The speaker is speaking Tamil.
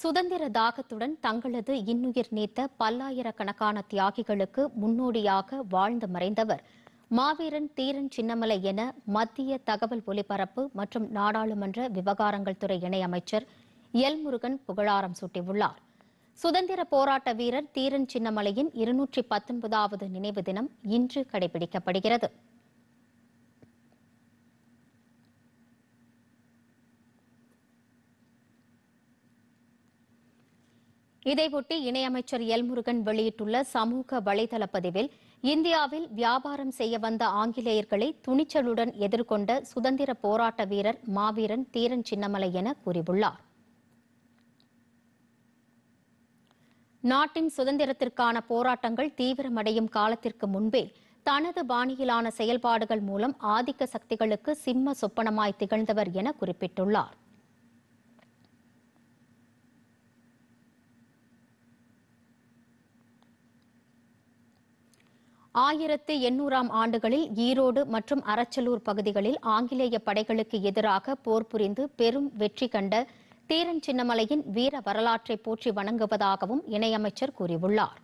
சுதந்திர தாகத்துடன் தங்களது இன்னுயிர் நீத்த பல்லாயிரக்கணக்கான தியாகிகளுக்கு முன்னோடியாக வாழ்ந்து மறைந்தவர் மாவீரன் தீரன் சின்னமலை என மத்திய தகவல் ஒலிபரப்பு மற்றும் நாடாளுமன்ற விவகாரங்கள் துறை இணையமைச்சர் எல் முருகன் புகழாரம் சூட்டியுள்ளார் சுதந்திர போராட்ட வீரர் தீரன் சின்னமலையின் இருநூற்றி பத்தொன்பதாவது நினைவு தினம் இன்று கடைபிடிக்கப்படுகிறது இதையொட்டி இணையமைச்சர் எல் முருகன் வெளியிட்டுள்ள சமூக வலைதள பதிவில் இந்தியாவில் வியாபாரம் செய்ய வந்த ஆங்கிலேயர்களை துணிச்சலுடன் எதிர்கொண்ட சுதந்திர போராட்ட வீரர் மாவீரன் தீரன் சின்னமலை என கூறியுள்ளார் நாட்டின் சுதந்திரத்திற்கான போராட்டங்கள் தீவிரமடையும் காலத்திற்கு முன்பே தனது பாணியிலான செயல்பாடுகள் மூலம் ஆதிக்க சக்திகளுக்கு சிம்ம சொப்பனமாய் திகழ்ந்தவர் என குறிப்பிட்டுள்ளார் ஆயிரத்தி எண்ணூறாம் ஆண்டுகளில் ஈரோடு மற்றும் அரச்சலூர் பகுதிகளில் ஆங்கிலேய படைகளுக்கு எதிராக போர் புரிந்து பெரும் வெற்றி கண்ட தீரன் சின்னமலையின் வீர வரலாற்றை போற்றி வணங்குவதாகவும் இணையமைச்சர் கூறியுள்ளார்